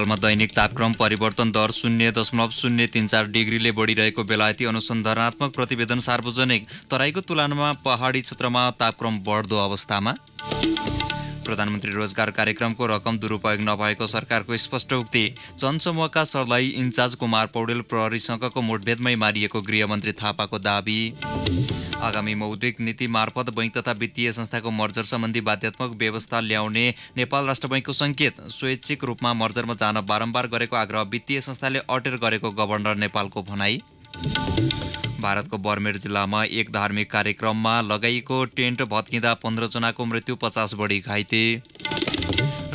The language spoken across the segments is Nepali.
नेपालमा दैनिक तापक्रम परिवर्तन दर शून्य दशमलव शून्य तिन चार डिग्रीले बढिरहेको बेलायती अनुसन्धानत्मक प्रतिवेदन सार्वजनिक तराईको तुलनामा पहाडी क्षेत्रमा तापक्रम बढ्दो अवस्थामा प्रधानमन्त्री रोजगार कार्यक्रमको रकम दुरुपयोग नभएको सरकारको स्पष्ट उक्ति जनसमूहका सरलाई इन्चार्ज कुमार पौडेल प्रहरीसँगको मुठभेदमै मारिएको गृहमन्त्री थापाको दावी आगामी मौद्रिक नीति मार्फत बैङ्क तथा वित्तीय संस्थाको मर्जर सम्बन्धी बाध्यात्मक व्यवस्था ल्याउने नेपाल राष्ट्र बैङ्कको सङ्केत स्वैच्छिक रूपमा मर्जरमा जान बारम्बार गरेको आग्रह वित्तीय संस्थाले अटेर गरेको गभर्नर नेपालको भनाई भारतको बर्मेर जिल्लामा एक धार्मिक कार्यक्रममा लगाइएको टेन्ट भत्किँदा पन्ध्रजनाको मृत्यु पचास बढी घाइते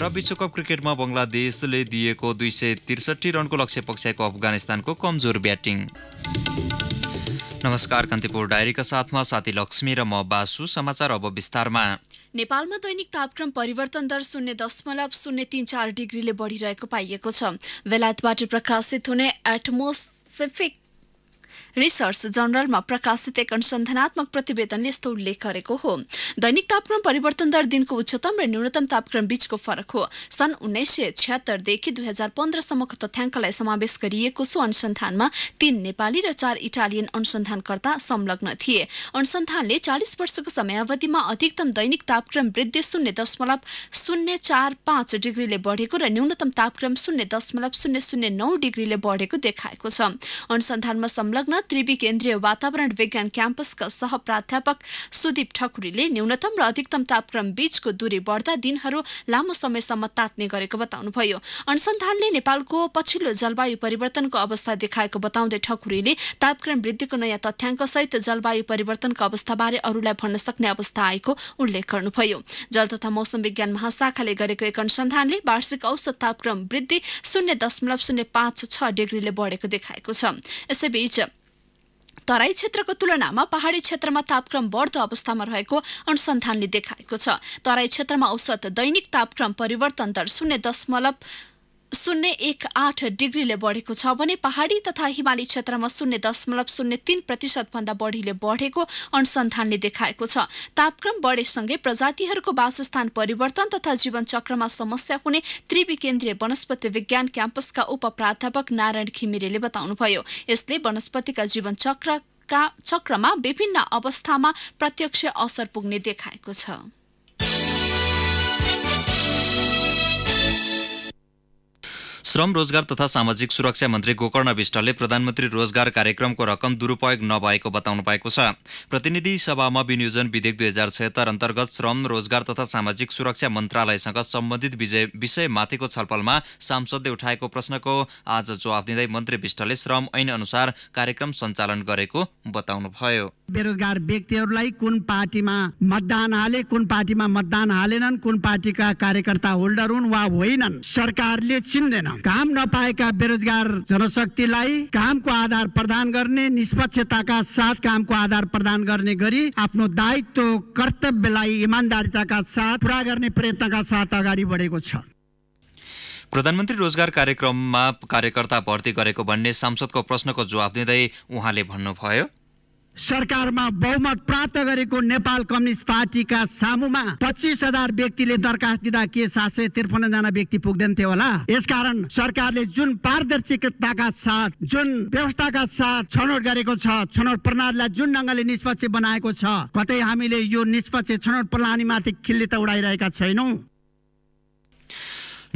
र विश्वकप क्रिकेटमा बङ्गलादेशले दिएको दुई सय त्रिसठी रनको लक्ष्य पक्षाएको अफगानिस्तानको कमजोर ब्याटिङ नमस्कार कान्तिपुर डायरीका साथमा साथी लक्ष्मी र म बासु समाचार अब विस्तारमा नेपालमा दैनिक तापक्रम परिवर्तन दर शून्य दशमलव शून्य तिन चार डिग्रीले बढिरहेको पाइएको छ बेलायतबाट प्रकाशित हुने एटमोसेफिक रिसर्च जर्नलमा प्रकाशित एक अनुसन्धानत्मक प्रतिवेदनले यस्तो उल्लेख गरेको हो दैनिक तापक्रम परिवर्तन दर दिनको उच्चतम र न्यूनतम तापक्रम बीचको फरक हो सन् उन्नाइस सय छ्यात्तरदेखि दुई हजार पन्ध्रसम्मको तथ्याङ्कलाई समावेश गरिएको सो अनुसन्धानमा तीन नेपाली र चार इटालियन अनुसन्धानकर्ता संलग्न थिए अनुसन्धानले चालिस वर्षको समयावधिमा अधिकतम दैनिक तापक्रम वृद्धि शून्य दशमलव शून्य चार पाँच डिग्रीले बढेको र न्यूनतम तापक्रम शून्य दशमलव शून्य शून्य नौ डिग्रीले बढेको देखाएको छ अनुसन्धानमा संलग्न त्रिवी केन्द्रीय वातावरण विज्ञान क्याम्पसका सह प्राध्यापक सुदीप ठकुरीले न्यूनतम र अधिकतम तापक्रम बीचको दूरी बढ्दा दिनहरू लामो समयसम्म तात्ने गरेको बताउनुभयो अनुसन्धानले नेपालको पछिल्लो जलवायु परिवर्तनको अवस्था देखाएको बताउँदै ठकुरीले तापक्रम वृद्धिको नयाँ तथ्याङ्क सहित जलवायु परिवर्तनको अवस्थाबारे अरूलाई भन्न सक्ने अवस्था आएको उल्लेख गर्नुभयो जल तथा मौसम विज्ञान महाशाखाले गरेको एक अनुसन्धानले वार्षिक औसत तापक्रम वृद्धि शून्य दशमलव शून्य पाँच छ डिग्रीले बढेको देखाएको छ यसैबीच तराई क्षेत्रको तुलनामा पहाडी क्षेत्रमा तापक्रम बढ्दो अवस्थामा रहेको अनुसन्धानले देखाएको छ तराई क्षेत्रमा औसत दैनिक तापक्रम परिवर्तन दर शून्य दशमलव शून्य एक आठ डिग्रीले बढेको छ भने पहाडी तथा हिमाली क्षेत्रमा शून्य दशमलव शून्य तीन प्रतिशतभन्दा बढीले बढेको अनुसन्धानले देखाएको छ तापक्रम बढेसँगै प्रजातिहरूको वासस्थान परिवर्तन तथा जीवनचक्रमा समस्या हुने त्रिविकेन्द्रीय वनस्पति विज्ञान क्याम्पसका उप प्राध्यापक नारायण खिमिरेले बताउनुभयो यसले वनस्पतिका जीवनचक्रका चक्रमा विभिन्न अवस्थामा प्रत्यक्ष असर पुग्ने देखाएको छ श्रम रोजगार तथा सामाजिक सुरक्षा मन्त्री गोकर्ण विष्टले प्रधानमन्त्री रोजगार कार्यक्रमको रकम दुरुपयोग नभएको बताउनु भएको छ प्रतिनिधि सभामा विनियोजन विधेयक दुई हजार छत्तर अन्तर्गत श्रम रोजगार तथा सामाजिक सुरक्षा मन्त्रालयसँग सम्बन्धित विषयमाथिको छलफलमा सांसदले उठाएको प्रश्नको आज जवाफ दिँदै मन्त्री विष्टले श्रम ऐन अनुसार कार्यक्रम सञ्चालन गरेको बताउनुभयो बेरोजगार व्यक्तिहरूलाई कुन पार्टीमा मतदान हाले कुन पार्टीमा मतदान हालेनन् कुन पार्टीका कार्यकर्ता होल्डर हुन् वा होइनन् सरकारले चिन्दैन काम नपाएका बेरोजगार जनशक्तिलाई कामको आधार प्रदान गर्ने निष्पक्षताका साथ कामको आधार प्रदान गर्ने गरी आफ्नो दायित्व कर्तव्यलाई इमान्दारिताका साथ पुरा गर्ने प्रयत्नका साथ अगाडि बढेको छ प्रधानमन्त्री रोजगार कार्यक्रममा कार्यकर्ता भर्ती गरेको भन्ने सांसदको प्रश्नको जवाब दिँदै उहाँले भन्नुभयो सरकारमा बहुमत प्राप्त गरेको नेपाल कम्युनिस्ट पार्टीका सामुमा पच्चिस हजार व्यक्तिले दरखास्त दिँदा के सात सय त्रिपन्न जना व्यक्ति पुग्दैन थियो होला यसकारण सरकारले जुन पारदर्शिताका साथ जुन व्यवस्थाका साथ छनौट गरेको छ छनौट प्रणालीलाई जुन ढङ्गले निष्पक्ष बनाएको छ कतै हामीले यो निष्पक्ष छनौट प्रणालीमाथि खिल्ली त उडाइरहेका छैनौँ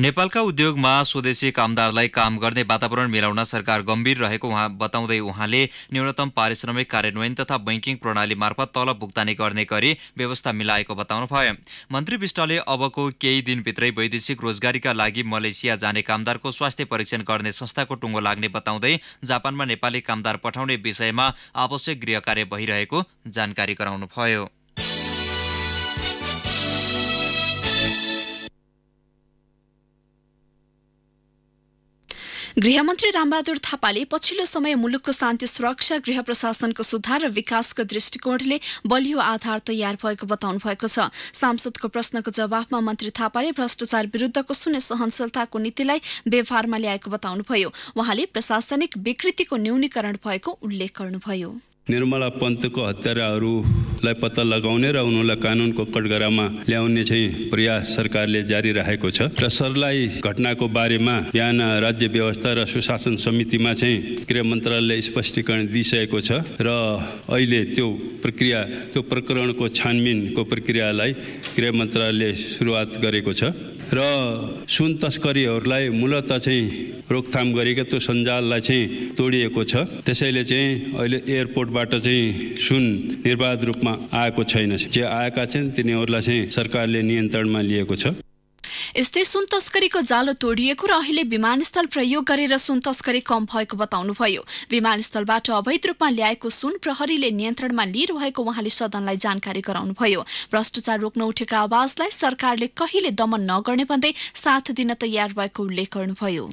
नेपालका उद्योगमा स्वदेशी कामदारलाई काम गर्ने वातावरण मिलाउन सरकार गम्भीर रहेको उहाँ बताउँदै उहाँले न्यूनतम पारिश्रमिक कार्यान्वयन तथा बैङ्किङ प्रणाली मार्फत तलब भुक्तानी गर्ने गरी व्यवस्था मिलाएको बताउनुभयो मन्त्री विष्टले अबको केही दिनभित्रै वैदेशिक रोजगारीका लागि मलेसिया जाने कामदारको स्वास्थ्य परीक्षण गर्ने संस्थाको टुङ्गो लाग्ने बताउँदै जापानमा नेपाली कामदार पठाउने विषयमा आवश्यक गृह कार्य भइरहेको जानकारी गराउनुभयो गृहमन्त्री रामबहादुर थापाले पछिल्लो समय मुलुकको शान्ति सुरक्षा गृह प्रशासनको सुधार र विकासको दृष्टिकोणले बलियो आधार तयार भएको बताउनु भएको छ सांसदको प्रश्नको जवाफमा मन्त्री थापाले भ्रष्टाचार विरुद्धको शून्य सहनशीलताको नीतिलाई व्यवहारमा ल्याएको बताउनुभयो उहाँले प्रशासनिक विकृतिको न्यूनीकरण भएको उल्लेख गर्नुभयो निर्मला पन्तको हत्याराहरूलाई पत्ता लगाउने र उनीहरूलाई कानुनको कटघरामा ल्याउने चाहिँ प्रयास सरकारले जारी राखेको छ र सरलाई घटनाको बारेमा बिहान राज्य व्यवस्था र सुशासन समितिमा चाहिँ गृह मन्त्रालयले स्पष्टीकरण दिइसकेको छ र अहिले त्यो प्रक्रिया त्यो प्रकरणको छानबिनको प्रक्रियालाई गृह मन्त्रालयले सुरुवात गरेको छ र सुन तस्करीहरूलाई मूलत चाहिँ रोकथाम गरेको त्यो सञ्जाललाई चाहिँ तोडिएको छ त्यसैले चाहिँ अहिले एयरपोर्टबाट चाहिँ सुन निर्वाध रूपमा आएको छैन जे आएका छन् तिनीहरूलाई चाहिँ सरकारले नियन्त्रणमा लिएको छ यस्तै सुन तस्करीको जालो तोडिएको र अहिले विमानस्थल प्रयोग गरेर सुन तस्करी कम भएको बताउनुभयो विमानस्थलबाट अवैध रूपमा ल्याएको सुन प्रहरीले नियन्त्रणमा लिइरहेको उहाँले सदनलाई जानकारी गराउनुभयो भ्रष्टाचार रोक्न उठेका आवाजलाई सरकारले कहिले दमन नगर्ने भन्दै साथ दिन तयार भएको उल्लेख गर्नुभयो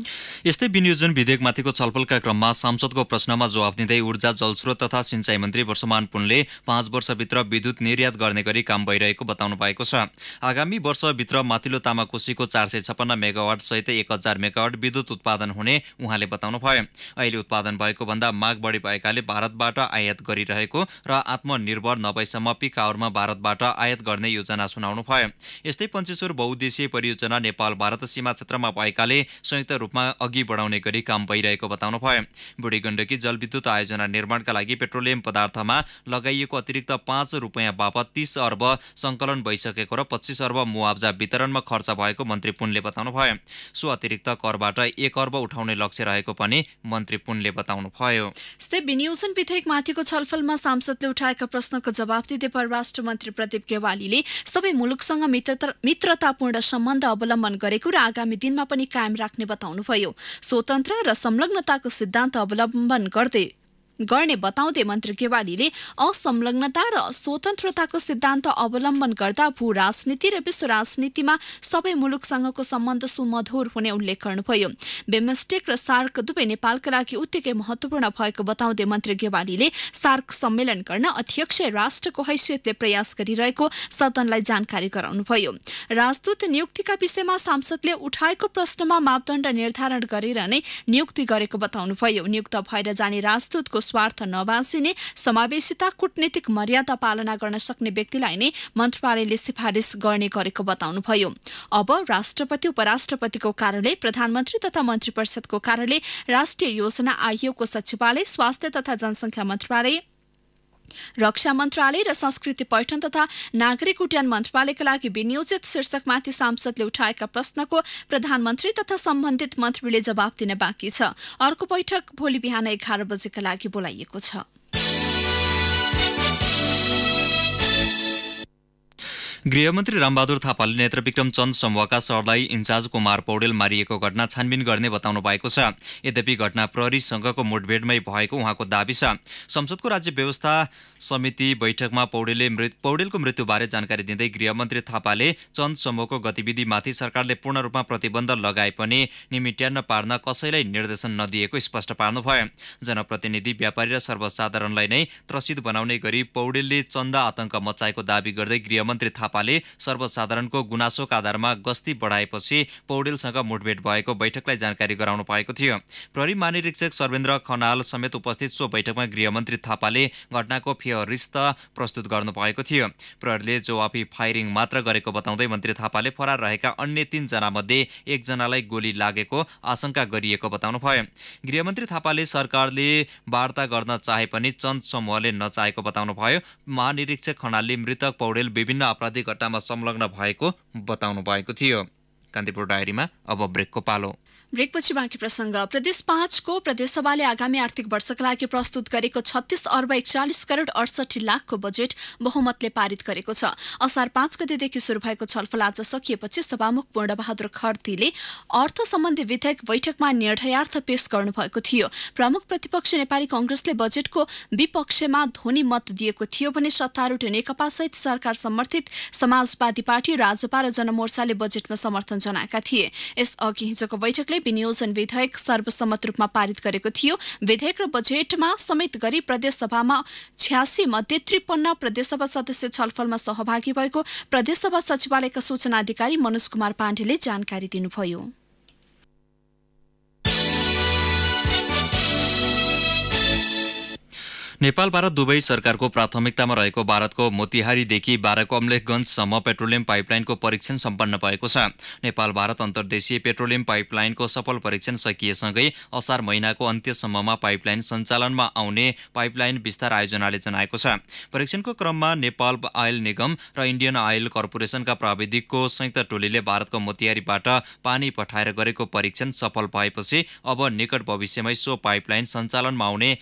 यस्तै विनियोजन विधेयकमाथिको छलफलका क्रममा सांसदको प्रश्नमा जवाब दिँदै ऊर्जा जलस्रोत तथा सिंचाई मन्त्री वर्षमान पुनले पाँच वर्षभित्र विद्युत निर्यात गर्ने गरी काम भइरहेको बताउनु भएको छ आगामी वर्षभित्र माथिल्लो तामाको एलओसीको चार सय छप्पन्न मेगावाटसहित एक हजार मेगावाट विद्युत उत्पादन हुने उहाँले बताउनु भयो अहिले उत्पादन भएको भन्दा माग बढी भएकाले भारतबाट आयात गरिरहेको र आत्मनिर्भर नभएसम्म पिकावरमा भारतबाट आयात गर्ने योजना सुनाउनु सुनाउनुभयो यस्तै पञ्चेश्वर बहुद्देशीय परियोजना नेपाल भारत सीमा क्षेत्रमा भएकाले संयुक्त रूपमा अघि बढाउने गरी काम भइरहेको बताउनु बताउनुभयो बुढी गण्डकी जलविद्युत आयोजना निर्माणका लागि पेट्रोलियम पदार्थमा लगाइएको अतिरिक्त पाँच रुपियाँ बापत तिस अर्ब सङ्कलन भइसकेको र पच्चिस अर्ब मुआब्जा वितरणमा खर्च भएको रहेको मन्त्री पुनले बताउनुभयो सो अतिरिक्त करबाट एक अर्ब उठाउने लक्ष्य रहेको पनि मन्त्री पुनले भयो यस्तै विनियोजन माथिको छलफलमा सांसदले उठाएका प्रश्नको जवाब दिँदै परराष्ट्र मन्त्री प्रदीप गेवालीले सबै मुलुकसँग मित्रतापूर्ण सम्बन्ध अवलम्बन गरेको र आगामी दिनमा पनि कायम राख्ने बताउनुभयो स्वतन्त्र र संलग्नताको सिद्धान्त अवलम्बन गर्दै गर्ने बताउँदै मन्त्री केवालीले असंलग्नता र स्वतन्त्रताको सिद्धान्त अवलम्बन गर्दा भू राजनीति र विश्व राजनीतिमा सबै मुलुकसँगको सम्बन्ध सुमधुर हुने उल्लेख गर्नुभयो बेमेस्टिक र सार्क दुवै नेपालका लागि उत्तिकै महत्वपूर्ण भएको बताउँदै मन्त्री गेवालीले सार्क सम्मेलन गर्न अध्यक्ष राष्ट्रको हैसियतले प्रयास गरिरहेको सदनलाई जानकारी गराउनुभयो राजदूत नियुक्तिका विषयमा सांसदले उठाएको प्रश्नमा मापदण्ड निर्धारण गरेर नै नियुक्ति गरेको बताउनुभयो नियुक्त भएर जाने राजदूतको स्वार्थ नबाँचिने समावेशिता कूटनीतिक मर्यादा पालना गर्न सक्ने व्यक्तिलाई नै मन्त्रालयले सिफारिस गर्ने गरेको बताउनुभयो अब राष्ट्रपति उपराष्ट्रपतिको कार्यालय प्रधानमन्त्री तथा मन्त्री परिषदको कार्यालय राष्ट्रिय योजना आयोगको सचिवालय स्वास्थ्य तथा जनसङ्ख्या मन्त्रालय रक्षा मन्त्रालय र संस्कृति पर्यटन तथा नागरिक उड्डयन मन्त्रालयका लागि विनियोजित शीर्षकमाथि सांसदले उठाएका प्रश्नको प्रधानमन्त्री तथा सम्बन्धित मन्त्रीले जवाब दिन बाँकी छ अर्को बैठक भोलि बिहान एघार बजेका लागि बोलाइएको छ गृहमन्त्री रामबहादुर थापाले नेत्र विक्रम चन्द समूहका सरलाई इन्चार्ज कुमार पौडेल मारिएको घटना छानबिन गर्ने बताउनु भएको छ यद्यपि घटना प्रहरीसँगको मुठभेडमै भएको उहाँको दावी छ संसदको राज्य व्यवस्था समिति बैठकमा पौडेलले मृत पौडेलको मृत्युबारे जानकारी दिँदै गृहमन्त्री थापाले चन्द समूहको गतिविधिमाथि सरकारले पूर्ण रूपमा प्रतिबन्ध लगाए पनि निमिट्यान्न पार्न कसैलाई निर्देशन नदिएको स्पष्ट पार्नुभयो जनप्रतिनिधि व्यापारी र सर्वसाधारणलाई नै त्रसित बनाउने गरी पौडेलले चन्द आतंक मचाएको दावी गर्दै गृहमन्त्री थापा थापाले सर्वसाधारणको गुनासोको आधारमा गस्ती बढाएपछि पौडेलसँग मुठभेट भएको बैठकलाई जानकारी गराउनु भएको थियो प्रहरी महानिरीक्षक सर्वेन्द्र खनाल समेत उपस्थित सो बैठकमा गृहमन्त्री थापाले घटनाको फेहरिस्त प्रस्तुत गर्नुभएको थियो प्रहरीले जवाफी फायरिङ मात्र गरेको बताउँदै मन्त्री थापाले फरार रहेका अन्य मध्ये एकजनालाई गोली लागेको आशंका गरिएको बताउनु भयो गृहमन्त्री थापाले सरकारले वार्ता गर्न चाहे पनि चन्द समूहले नचाहेको बताउनुभयो महानिरीक्षक खनालले मृतक पौडेल विभिन्न आपराधिक घटनामा संलग्न भएको बताउनु भएको थियो कान्तिपुर डायरीमा अब ब्रेकको पालो ब्रेकपछि बाँकी प्रसङ्ग प्रदेश पाँचको प्रदेशसभाले आगामी आर्थिक वर्षका लागि प्रस्तुत गरेको छत्तिस अर्ब एकचालिस करोड अडसठी लाखको बजेट बहुमतले पारित गरेको छ असार पाँच गतेदेखि सुरु भएको छलफल आज सकिएपछि सभामुख पूर्णबहादुर खड्तीले अर्थ सम्बन्धी विधेयक बैठकमा निर्णयार्थ पेश गर्नुभएको थियो प्रमुख प्रतिपक्ष नेपाली कंग्रेसले बजेटको विपक्षमा ध्वनि मत दिएको थियो भने सत्तारूढ सहित सरकार समर्थित समाजवादी पार्टी राजपा र जनमोर्चाले बजेटमा समर्थन विनियोजन जनाएका थिए यसअघि हिजोको बैठकले विनियोजन विधेयक सर्वसम्मत रूपमा पारित गरेको थियो विधेयक र बजेटमा समेत गरी प्रदेशसभामा छ्यासी मध्ये त्रिपन्न प्रदेशसभा सदस्य छलफलमा सहभागी भएको प्रदेशसभा सचिवालयका सूचना अधिकारी मनोज कुमार पाण्डेले जानकारी दिनुभयो नेपाल भारत दुवै सरकारको प्राथमिकतामा रहेको भारतको मोतिहारीदेखि बाह्रको अम्लेखगञ्जसम्म पेट्रोलियम पाइपलाइनको परीक्षण सम्पन्न भएको छ नेपाल भारत अन्तर्देशीय पेट्रोलियम पाइपलाइनको सफल परीक्षण सकिएसँगै असार महिनाको अन्त्यसम्ममा पाइपलाइन सञ्चालनमा आउने पाइपलाइन विस्तार आयोजनाले जनाएको छ परीक्षणको क्रममा नेपाल आयल निगम र इन्डियन आयल कर्पोरेसनका प्राविधिकको संयुक्त टोलीले भारतको मोतिहारीबाट पानी पठाएर गरेको परीक्षण सफल भएपछि अब निकट भविष्यमै सो पाइपलाइन सञ्चालनमा आउने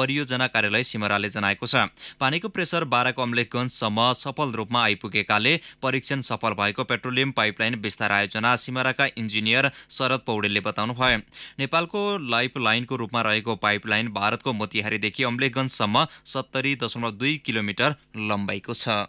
परियोजना कार्यालय सिमराले जनाएको छ पानीको प्रेसर बाह्र कमलेखगञ्जसम्म सफल रूपमा आइपुगेकाले परीक्षण सफल भएको पेट्रोलियम पाइपलाइन विस्तार आयोजना सिमराका इन्जिनियर शरद पौडेलले बताउनु भयो नेपालको लाइफ लाइनको रूपमा रहेको पाइपलाइन भारतको मोतिहारीदेखि अम्लेखगञ्जसम्म सत्तरी दशमलव दुई किलोमिटर लम्बाइको छ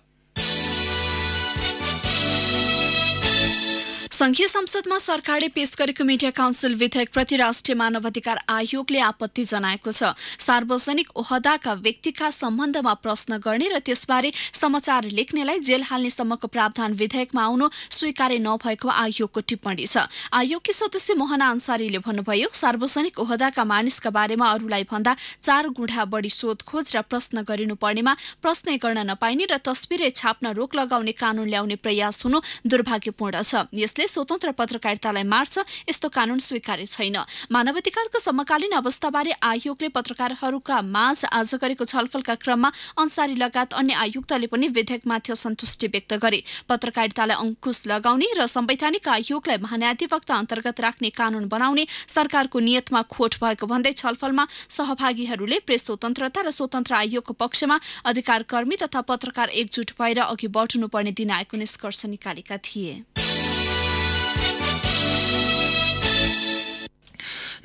संघीय संसदमा सरकारले पेश गरेको मिडिया काउन्सिल विधेयकप्रति राष्ट्रिय मानवाधिकार आयोगले आपत्ति जनाएको छ सार्वजनिक ओहदाका व्यक्तिका सम्बन्धमा प्रश्न गर्ने र त्यसबारे समाचार लेख्नेलाई जेल हाल्नेसम्मको प्रावधान विधेयकमा आउनु स्वीकार्य नभएको आयोगको टिप्पणी छ आयोगकी सदस्य मोहना अन्सारीले भन्नुभयो सार्वजनिक ओहदाका मानिसका बारेमा अरूलाई भन्दा चार गुणा बढी सोधखोज र प्रश्न गरिनुपर्नेमा प्रश्न गर्न नपाइने र तस्विरै छाप्न रोक लगाउने कानून ल्याउने प्रयास हुनु दुर्भाग्यपूर्ण छ यसले स्वतन्त्र पत्रकारितालाई मार्छ यस्तो कानून स्वीकार्य छैन मानवाधिकारको समकालीन अवस्थाबारे आयोगले पत्रकारहरूका माझ आज गरेको छलफलका क्रममा अन्सारी लगायत अन्य आयुक्तले पनि विधेयकमाथि असन्तुष्टि व्यक्त गरे पत्रकारितालाई अङ्कुश लगाउने र संवैधानिक आयोगलाई महानधिवक्ता अन्तर्गत राख्ने कानून बनाउने सरकारको नियतमा खोट भएको भन्दै छलफलमा सहभागीहरूले प्रेस स्वतन्त्रता र स्वतन्त्र आयोगको पक्षमा अधिकारकर्मी तथा पत्रकार एकजुट भएर अघि बढ्नुपर्ने दिन आएको निष्कर्ष निकालेका थिए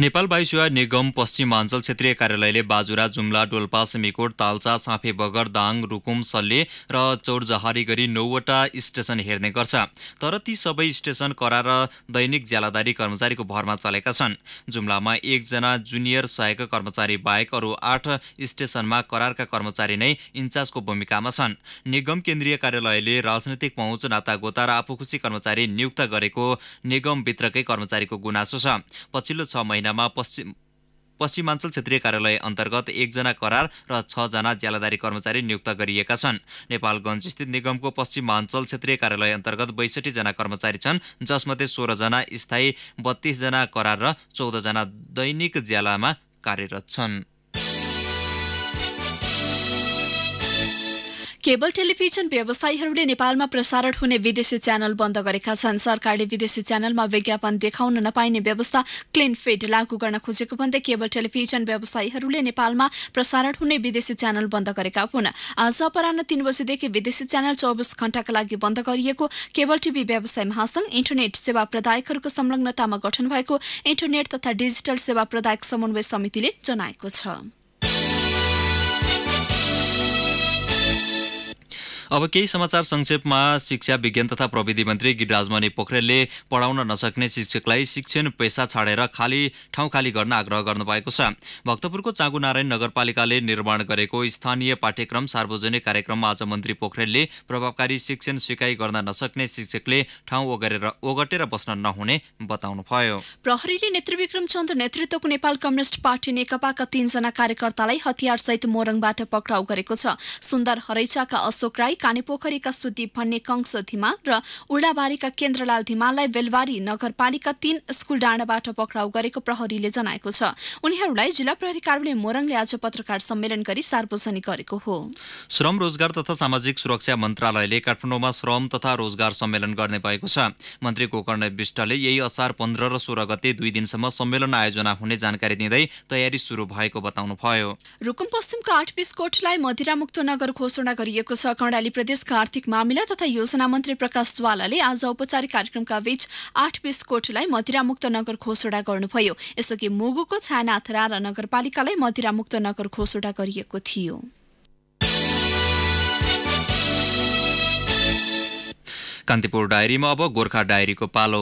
नेपाल वायुसेवा निगम पश्चिमाञ्चल क्षेत्रीय कार्यालयले बाजुरा जुम्ला डोल्पा तालचा तालचा साँफे बगर दाङ रुकुम सल्ले र चौरजहारी गरी नौवटा स्टेसन हेर्ने गर्छ तर ती सबै स्टेसन करा र दैनिक ज्यालादारी कर्मचारीको भरमा चलेका छन् जुम्लामा एकजना जुनियर सहायक कर्मचारी बाहेक अरू आठ स्टेसनमा करारका कर्मचारी नै इन्चार्जको भूमिकामा छन् निगम केन्द्रीय कार्यालयले राजनैतिक पहुँच नातागोता र आफूखुसी कर्मचारी नियुक्त गरेको निगमभित्रकै कर्मचारीको गुनासो छ पछिल्लो छ महिना महिनामा पश्चिम पश्चिमाञ्चल क्षेत्रीय कार्यालय अन्तर्गत एकजना करार र छजना ज्यालादारी कर्मचारी नियुक्त गरिएका छन् नेपालगञ्ज स्थित निगमको पश्चिमाञ्चल क्षेत्रीय कार्यालय अन्तर्गत बैसठीजना कर्मचारी छन् जसमध्ये सोह्रजना स्थायी बत्तीसजना करार र चौधजना दैनिक ज्यालामा कार्यरत छन् केबल टेलिभिजन व्यवसायीहरूले नेपालमा प्रसारण हुने विदेशी च्यानल बन्द गरेका छन् सरकारले विदेशी च्यानलमा विज्ञापन देखाउन नपाइने व्यवस्था क्लिन फिड लागू गर्न खोजेको भन्दै केबल टेलिभिजन व्यवसायीहरूले नेपालमा प्रसारण हुने विदेशी च्यानल बन्द गरेका हुन् आज अपरान्न तीन बजीदेखि विदेशी च्यानल चौबिस घण्टाका लागि बन्द गरिएको केबल टिभी व्यवसाय महासंघ इन्टरनेट सेवा प्रदायकहरूको संलग्नतामा गठन भएको इन्टरनेट तथा डिजिटल सेवा प्रदायक समन्वय समितिले जनाएको छ अब केही समाचार संक्षेपमा शिक्षा विज्ञान तथा प्रविधि मन्त्री गिरिराजमणि पोखरेलले पढाउन नसक्ने शिक्षकलाई शिक्षण पेसा छाडेर खाली ठाउँ खाली गर्न आग्रह गर्नुभएको छ भक्तपुरको चाँगु नारायण नगरपालिकाले निर्माण गरेको स्थानीय पाठ्यक्रम सार्वजनिक कार्यक्रममा आज मन्त्री पोखरेलले प्रभावकारी शिक्षण सिकाइ गर्न नसक्ने शिक्षकले ठाउँ ओगरेर ओगटेर बस्न नहुने बताउनु भयो प्रहरीले नेत्रविक्रम चन्द नेतृत्वको नेपाल कम्युनिस्ट पार्टी नेकपाका तीनजना कार्यकर्तालाई हतियारसहित मोरङबाट पक्राउ गरेको छ सुन्दर हरैचाका अशोक राई कानेपोखरीका सुदीप भन्ने कंश धिमाल र उर्लाबारीका केन्द्रलाल धिमाललाई बेलबारी नगरपालिका तीन स्कूल डाँडाबाट पक्राउ गरेको प्रहरीले जनाएको छ उनीहरूलाई जिल्ला प्रहरी कार्यालय मोरङले आज पत्रकार सम्मेलन गरी सार्वजनिक गरेको हो श्रम रोजगार तथा सामाजिक सुरक्षा मन्त्रालयले काठमाडौँमा श्रम तथा रोजगार सम्मेलन गर्ने भएको छ मन्त्री गोकर्ण विष्टले यही असार पन्ध्र र सोह्र गते दुई दिनसम्म सम्मेलन आयोजना हुने जानकारी दिँदै तयारी सुरु भएको बताउनुभयो रुकुम पश्चिमका आठ बिस कोठलाई मदिरामुक्त नगर घोषणा गरिएको छ कर्णाली नेपाली प्रदेशका आर्थिक मामिला तथा योजना मन्त्री प्रकाश ज्वालाले आज औपचारिक कार्यक्रमका बीच आठ बीस कोटलाई मदिरामुक्त नगर घोषणा गर्नुभयो यसअघि मुगुको छाना र नगरपालिकालाई मदिरामुक्त नगर घोषणा गरिएको थियो कान्तिपुर डायरीमा अब गोर्खा डायरीको पालो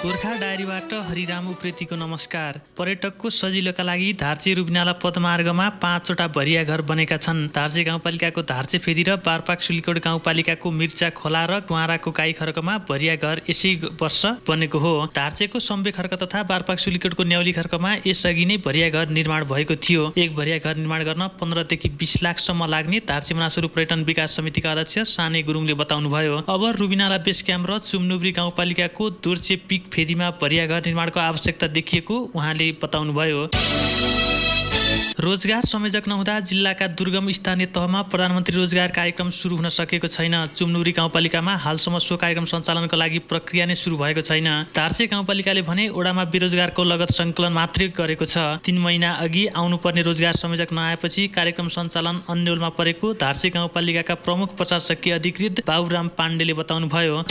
गोर्खा डायरीबाट हरिराम उप्रेतीको नमस्कार पर्यटकको सजिलोका लागि धार्चे रुबिनाला पदमार्गमा पाँचवटा भरिया घर बनेका छन् धार्चे गाउँपालिकाको धार्चे फेदी र बारपाक सुलिकोट गाउँपालिकाको मिर्चा खोला र टुवाराको गाई खर्कमा भरिया घर यसै वर्ष बनेको हो धार्चेको सम्बे खर्क तथा बारपाक सुलिकोटको न्याउली खर्कमा यसअघि नै भरिया घर निर्माण भएको थियो एक भरिया घर निर्माण गर्न पन्ध्रदेखि बिस लाखसम्म लाग्ने धार्चे मनासुरु पर्यटन विकास समितिका अध्यक्ष साने गुरुङले बताउनुभयो अब रुबिनाला बेस क्याम्प र चुमनुब्री गाउँपालिकाको दुर्चेप पिक फेदीमा परियाघर निर्माणको आवश्यकता देखिएको उहाँले बताउनुभयो रोजगार संयोजक नहुँदा जिल्लाका दुर्गम स्थानीय तहमा प्रधानमन्त्री रोजगार कार्यक्रम सुरु हुन सकेको छैन चुम्नुरी गाउँपालिकामा हालसम्म सो कार्यक्रम सञ्चालनको लागि प्रक्रिया नै सुरु भएको छैन तार्से गाउँपालिकाले भने ओडामा बेरोजगारको लगत सङ्कलन मात्रै गरेको छ तिन महिना अघि आउनुपर्ने रोजगार संयोजक नआएपछि कार्यक्रम सञ्चालन अन्यलमा परेको धार्से गाउँपालिकाका प्रमुख प्रशासकीय अधिकृत बाबुराम पाण्डेले बताउनुभयो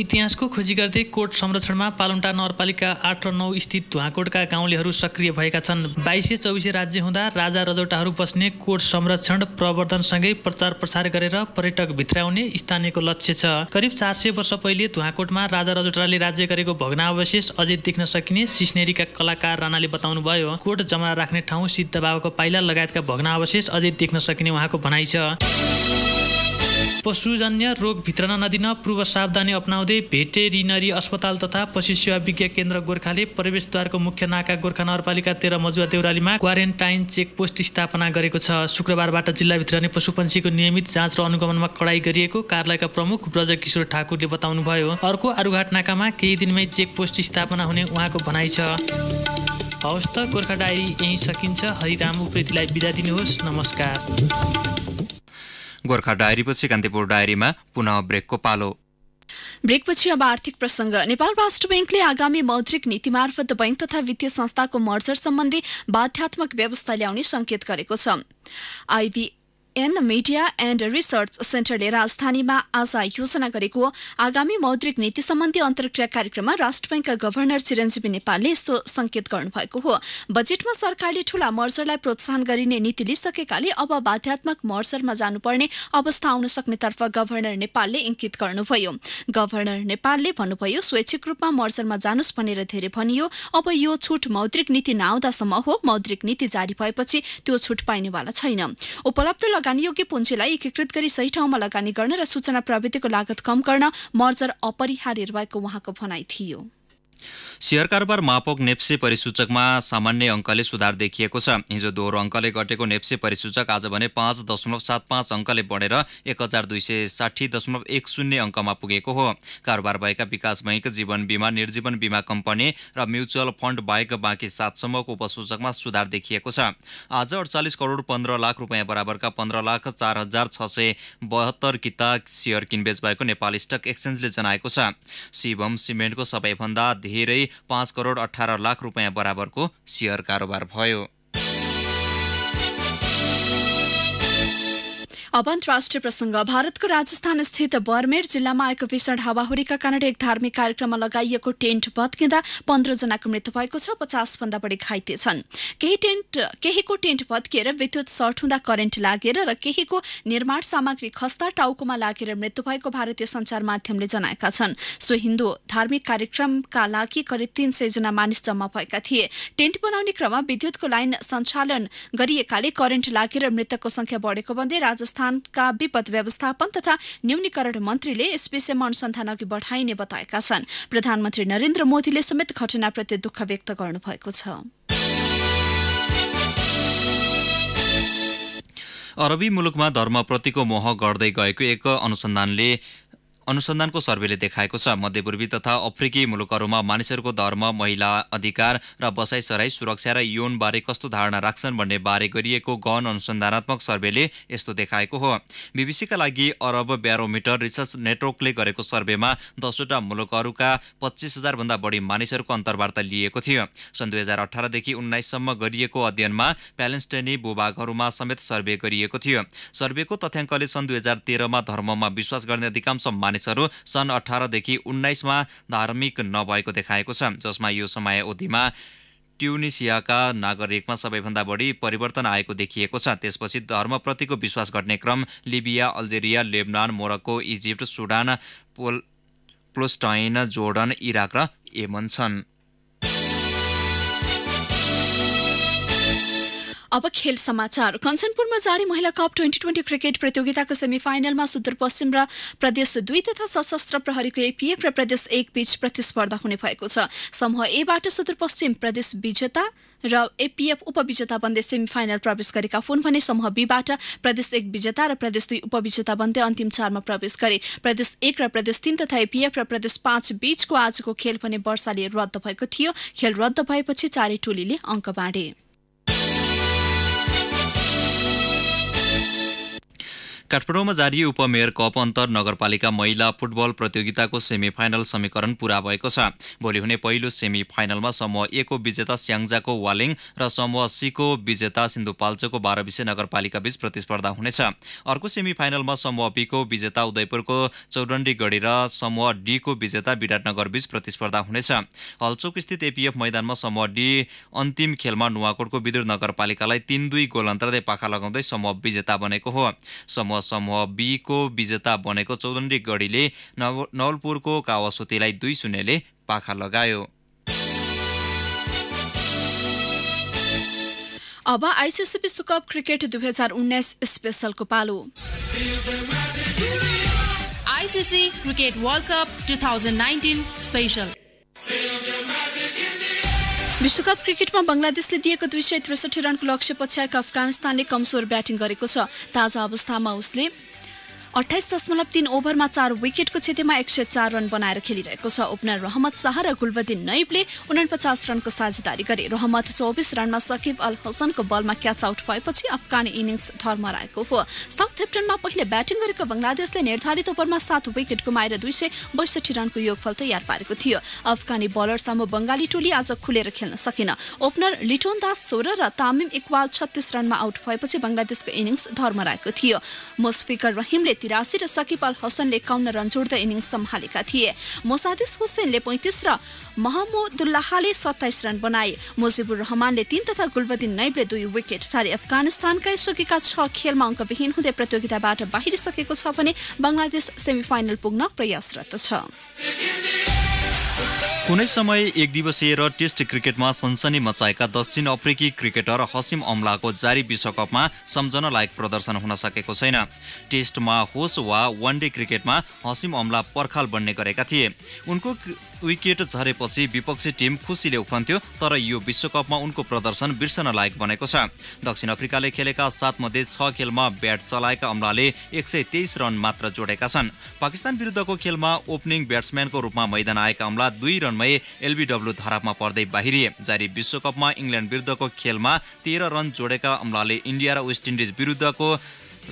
इतिहासको खोजी गर्दै कोट संरक्षणमा पालुन्टा नगरपालिका आठ र नौ स्थित धुवाकोटका गाउँलेहरू सक्रिय भएका छन् बाइसे चौबिसे राज्य हुँदा राजा रजौटाहरू बस्ने कोट संरक्षण प्रवर्धनसँगै प्रचार प्रसार गरेर पर्यटक भित्राउने स्थानीयको लक्ष्य छ करिब चार सय वर्ष पहिले धुवाकोटमा राजा रजौटाले राज्य गरेको भग्नावशेष अझै देख्न सकिने सिस्नेरीका कलाकार राणाले बताउनुभयो कोट जमा राख्ने ठाउँ सिद्ध बाबाको पाइला लगायतका भग्नावशेष अझै देख्न सकिने उहाँको भनाइ छ पशुजन्य रोग भित्र नदिन पूर्व सावधानी अप्नाउँदै भेटेरिनरी अस्पताल तथा पशु सेवा विज्ञ केन्द्र गोर्खाले प्रवेशद्वारको मुख्य नाका गोर्खा नगरपालिका तेह्र मजुवा देउरालीमा क्वारेन्टाइन चेकपोस्ट स्थापना गरेको छ शुक्रबारबाट जिल्लाभित्र नै पशुपन्छीको नियमित जाँच र अनुगमनमा कडाई गरिएको कार्यालयका प्रमुख ब्रजकिशोर ठाकुरले बताउनुभयो अर्को आरुघाट नाकामा केही दिनमै चेकपोस्ट स्थापना हुने उहाँको भनाइ छ हवस् त गोर्खा डायरी यहीँ सकिन्छ हरिराम उप्रेतीलाई बिदा दिनुहोस् नमस्कार गोर्खा डायरीपछि कान्तिपुर डायरीमा पुनः ब्रेकको पालो ब्रेकपछि अब आर्थिक प्रसंग नेपाल राष्ट्र बैंकले आगामी मौद्रिक नीति मार्फत बैंक तथा वित्तीय संस्थाको मर्जर सम्बन्धी बाध्यात्मक व्यवस्था ल्याउने संकेत गरेको छ IB N media and research सेन्टरले राजधानीमा आज योजना गरेको आगामी मौद्रिक नीति सम्बन्धी अन्तर्क्रिया कार्यक्रममा राष्ट्र ब्याङ्कका गभर्नर चिरञ्जीवी नेपालले यस्तो संकेत गर्नुभएको हो बजेटमा सरकारले ठूला मर्जरलाई प्रोत्साहन गरिने नीति लिइसकेकाले अब बाध्यात्मक मर्जरमा जानुपर्ने अवस्था आउन सक्नेतर्फ गभर्नर नेपालले इङ्कित गर्नुभयो गभर्नर नेपालले भन्नुभयो स्वैच्छिक रूपमा मर्जरमा जानुस् भनेर धेरै भनियो अब यो छुट मौद्रिक नीति नआउँदासम्म हो मौद्रिक नीति जारी भएपछि त्यो छुट पाइनेवाला छैन उपलब्ध योग्य पुँजीलाई एकीकृत गरी सही ठाउँमा लगानी गर्न र सूचना प्रविधिको लागत कम गर्न मर्जर अपरिहार्य रहेको उहाँको भनाइ थियो सेयर कारोबार मापक नेप्से परिसूचकमा सामान्य अङ्कले सुधार देखिएको छ हिजो दोहोरो अङ्कले घटेको नेप्से परिसूचक आज भने पाँच दशमलव सात पाँच अङ्कले बढेर एक हजार दुई सय साठी दशमलव एक शून्य अङ्कमा पुगेको हो कारोबार भएका विकास बैङ्क जीवन बिमा निर्जीवन बिमा कम्पनी र म्युचुअल फन्ड बाहेक बाँकी सात समूहको उपसूचकमा सुधार देखिएको छ आज अडचालिस करोड पन्ध्र लाख रुपियाँ बराबरका पन्ध्र लाख चार हजार छ सय बहत्तर किता सेयर किनबेच भएको नेपाल स्टक एक्सचेन्जले जनाएको छ शिवम सिमेन्टको सबैभन्दा धेरै पाँच करोड अठार लाख रुपियाँ बराबरको सेयर कारोबार भयो अब अन्तर्राष्ट्रिय प्रसङ्ग भारतको राजस्थान स्थित बर्मेर जिल्लामा आएको भीषण हावाहुरीका कारण एक धार्मिक कार्यक्रममा लगाइएको टेन्ट भत्किँदा पन्ध्रजनाको मृत्यु भएको छ पचास भन्दा बढी घाइते छन् केही टेन्ट केहीको टेन्ट भत्किएर विद्युत सर्ट हुँदा करेन्ट लागेर र केहीको निर्माण सामग्री खस्ता टाउकोमा लागेर मृत्यु भएको भारतीय सञ्चार माध्यमले जनाएका छन् सो हिन्दू धार्मिक कार्यक्रमका लागि करिब तीन सयजना मानिस जम्मा भएका थिए टेन्ट बनाउने क्रममा विद्युतको लाइन सञ्चालन गरिएकाले करेन्ट लागेर मृतकको संख्या बढेको भन्दै राजस्थान संस्थानका विपद व्यवस्थापन तथा न्यूनीकरण मन्त्रीले यस विषयमा अनुसन्धान अघि बढाइने बताएका छन् प्रधानमन्त्री नरेन्द्र मोदीले समेत घटनाप्रति दुःख व्यक्त गर्नुभएको छ अरबी मुलुकमा धर्मप्रतिको मोह गर्दै गएको एक अनुसन्धानले अनुसन्धानको सर्वेले देखाएको छ मध्यपूर्वी तथा अफ्रिकी मुलुकहरूमा मानिसहरूको धर्म महिला अधिकार र बसाइसराई सुरक्षा र यौनबारे कस्तो धारणा राख्छन् भन्ने बारे गरिएको गहन अनुसन्धानात्मक सर्वेले यस्तो देखाएको हो बिबिसीका लागि अरब ब्यारोमिटर रिसर्च नेटवर्कले गरेको सर्वेमा दसवटा मुलुकहरूका पच्चिस हजारभन्दा बढी मानिसहरूको अन्तर्वार्ता लिएको थियो सन् दुई हजार अठारदेखि उन्नाइससम्म गरिएको अध्ययनमा प्यालेन्स्टेनी भूभागहरूमा समेत सर्वे गरिएको थियो सर्वेको तथ्याङ्कले सन् दुई हजार तेह्रमा धर्ममा विश्वास गर्ने अधिकांश मानिस मानिसहरू सन् अठारदेखि उन्नाइसमा धार्मिक नभएको देखाएको छ जसमा यो समय अवधिमा ट्युनिसियाका नागरिकमा सबैभन्दा बढी परिवर्तन आएको देखिएको छ त्यसपछि धर्मप्रतिको विश्वास गर्ने क्रम Libya Algeria Lebanon Morocco Egypt Sudan Palestine Jordan Iraq र एमन छन् अब खेल समाचार कञ्चनपुरमा जारी महिला कप ट्वेन्टी ट्वेन्टी क्रिकेट प्रतियोगिताको सेमिफाइनलमा सुदूरपश्चिम र प्रदेश दुई तथा सशस्त्र प्रहरीको एपिएफ र प्रदेश एक बीच प्रतिस्पर्धा हुने भएको छ समूह एबाट सुदूरपश्चिम प्रदेश विजेता र एपिएफ उपविजेता बन्दै सेमिफाइनल प्रवेश गरेका हुन् भने समूह बीबाट प्रदेश एक विजेता र प्रदेश दुई उपविजेता बन्दै अन्तिम चारमा प्रवेश गरे प्रदेश एक र प्रदेश तीन तथा एपिएफ र प्रदेश पाँच बीचको आजको खेल भने वर्षाले रद्द भएको थियो खेल रद्द भएपछि चारै टोलीले अङ्क बाँडे काठमाडौँमा जारी उपमेयर कप अन्तर नगरपालिका महिला फुटबल प्रतियोगिताको सेमी फाइनल समीकरण पूरा भएको छ भोलि हुने पहिलो सेमी फाइनलमा समूह एको विजेता स्याङ्जाको वालिङ र समूह सीको विजेता सिन्धुपाल्चोको बाह्रविसे नगरपालिका बीच प्रतिस्पर्धा हुनेछ अर्को सेमी फाइनलमा समूह बीको विजेता उदयपुरको चौडण्डीगढी र समूह डीको विजेता विराटनगर बीच प्रतिस्पर्धा हुनेछ हलचोक स्थित एपिएफ मैदानमा समूह डी अन्तिम खेलमा नुवाकोटको विदुर नगरपालिकालाई तिन दुई गोल अन्तर्दै पाखा लगाउँदै समूह विजेता बनेको हो समूह समूह समूह बीको विजेता बनेको चौधरी गढीले नवलपुरको कावासुतीलाई दुई शून्यले पाखा लगायो अब आइसिसी विश्वकप क्रिकेट दुई हजार उन्नाइस स्पेसलको पालो ICC cricket world cup two thousand nineteen special विश्वकप क्रिकेटमा बङ्गलादेशले दिएको दुई सय त्रिसठी रनको लक्ष्य पछ्याएको अफगानिस्तानले कमजोर ब्याटिङ गरेको छ ताजा अवस्थामा उसले अठाइस दशमलव तीन ओभरमा चार विकेटको क्षतिमा एक सय चार रन बनाएर खेलिरहेको छ ओपनर रहमत शाह र गुलबद्दिन नैबले उनापचास रनको साझेदारी गरे रहमत चौबिस रनमा सकिब अल हसनको बलमा क्याच आउट भएपछि अफगानी इनिङ्स धर्मराएको हो साउथ हेप्टनमा पहिले ब्याटिङ गरेको बङ्गलादेशले निर्धारित ओभरमा सात विकेट गुमाएर दुई सय बैसठी रनको योगफल तयार पारेको थियो अफगानी बलरसम्म बङ्गाली टोली आज खुलेर खेल्न सकेन ओपनर लिटोन दास सोह्र र तामिम इक्वाल छत्तिस रनमा आउट भएपछि बङ्गलादेशको इनिङ्स धर्मराएको थियो मुस्फिकर रहिमले तिरासी र सकिब अल हसनले एकाउन्न रन जोड्दै इनिङ्स सम्हालेका थिए मोसादिस हुसेनले पैँतिस र महमुदुल्लाहले सत्ताइस रन बनाए मुजिबुर रहमानले तीन तथा गुलबदिन नैबले दुई विकेट सारे अफगानिस्तानका सकेका छ खेलमा अङ्कविहीन हुँदै प्रतियोगिताबाट बाहिरिसकेको छ भने बङ्गलादेश सेमिफाइनल पुग्न प्रयासरत छ कुनै समय एक दिवसीय र टेस्ट क्रिकेटमा सनसनी मचाएका दक्षिण अफ्रिकी क्रिकेटर हसिम अम्लाको जारी विश्वकपमा सम्झन लायक प्रदर्शन हुन सकेको छैन टेस्टमा होस् वा वान डे क्रिकेटमा हसिम अम्ला पर्खाल बन्ने गरेका थिए उनको विकेट झरेपछि विपक्षी टिम खुसीले उफन्थ्यो तर यो विश्वकपमा उनको प्रदर्शन बिर्सन लायक बनेको छ दक्षिण अफ्रिकाले खेलेका सात मध्ये छ खेलमा ब्याट चलाएका अम्लाले एक सय तेइस रन मात्र जोडेका छन् पाकिस्तान विरुद्धको खेलमा ओपनिङ ब्याट्सम्यानको रूपमा मैदान आएका अम्ला दुई रनमै एलबीडब्ल्यू धरापमा पर्दै बाहिरिए जारी विश्वकपमा इङ्ल्यान्ड विरुद्धको खेलमा तेह्र रन जोडेका अम्लाले इन्डिया र वेस्ट इन्डिज विरुद्धको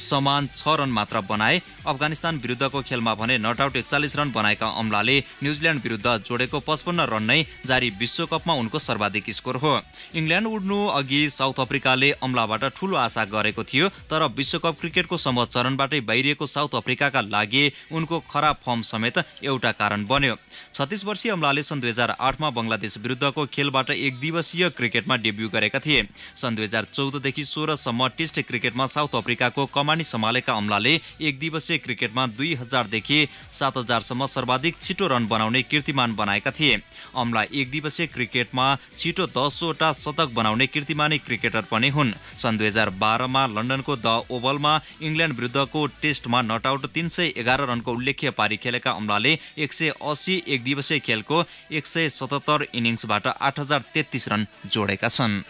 समान छ रन मात्र बनाए अफगानिस्तान विरुद्धको खेलमा भने नट आउट एकचालिस रन बनाएका अम्लाले न्युजिल्यान्ड विरुद्ध जोडेको पचपन्न रन नै जारी विश्वकपमा उनको सर्वाधिक स्कोर हो इङ्ल्यान्ड उड्नु अघि साउथ अफ्रिकाले अम्लाबाट ठूलो आशा गरेको थियो तर विश्वकप क्रिकेटको सम चरणबाटै बाहिरिएको साउथ अफ्रिकाका लागि उनको खराब फर्म समेत एउटा कारण बन्यो छत्तिस वर्षीय अम्लाले सन् दुई हजार आठमा बङ्गलादेश विरुद्धको खेलबाट एक दिवसीय क्रिकेटमा डेब्यू गरेका थिए सन् दुई हजार चौधदेखि सोह्रसम्म टेस्ट क्रिकेटमा साउथ अफ्रिकाको कमानी सम्हालेका अम्लाले एक दिवसीय क्रिकेटमा दुई हजारदेखि सात हजारसम्म सर्वाधिक छिटो रन बनाउने कीर्तिमान बनाएका थिए अम्ला एक दिवसीय क्रिकेटमा छिटो दसवटा शतक बनाउने कीर्तिमानी क्रिकेटर पनि हुन् सन् दुई हजार बाह्रमा लन्डनको द ओभलमा इङ्ल्यान्ड विरुद्धको टेस्टमा नट आउट तिन सय एघार रनको उल्लेख्य पारी खेलेका अम्लाले एक सय असी एक दिवसीय खेलको एक सय सतहत्तर इनिङ्सबाट आठ हजार तेत्तिस रन जोडेका छन्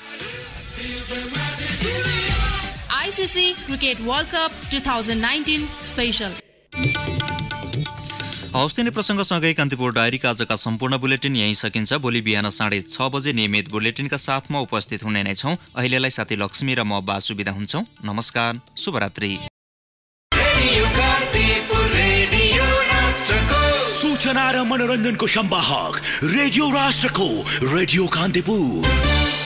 ICC cricket world cup two thousand nineteen special हौस् तिनी प्रसङ्गसँगै कान्तिपुर डायरीका आजका सम्पूर्ण बुलेटिन यहीँ सकिन्छ भोलि बिहान साढे छ बजे नियमित बुलेटिनका साथमा उपस्थित हुने नै छौँ अहिलेलाई साथी लक्ष्मी र म बासु विदा हुन्छौँ नमस्कार शुभरात्री सूचना र मनोरञ्जनको सम्वाहक रेडियो राष्ट्रको रेडियो कान्तिपुर